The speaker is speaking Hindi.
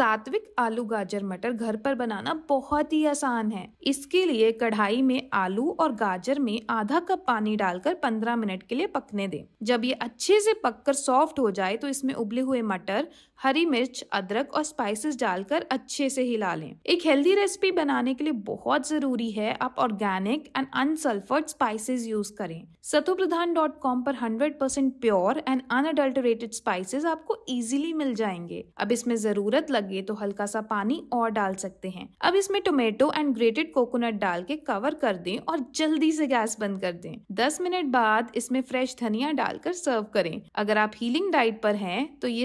सात्विक आलू गाजर मटर घर पर बनाना बहुत ही आसान है इसके लिए कढ़ाई में आलू और गाजर में आधा कप पानी डालकर 15 मिनट के लिए पकने दें जब ये अच्छे से पककर सॉफ्ट हो जाए तो इसमें उबले हुए मटर हरी मिर्च अदरक और स्पाइसेस डालकर अच्छे से हिला लें एक हेल्दी रेसिपी बनाने के लिए बहुत जरूरी है आप organic and unsulphured spices use करें सतु डॉट कॉम पर hundred percent pure and unadulterated spices आपको इजीली मिल जाएंगे अब इसमें जरूरत लग लगे तो हल्का सा पानी और डाल सकते हैं अब इसमें टोमेटो एंड ग्रेटेड कोकोनट डाल के कवर कर दें और जल्दी से गैस बंद कर दें 10 मिनट बाद इसमें फ्रेश धनिया डालकर सर्व करें अगर आप हीलिंग डाइट पर हैं तो ये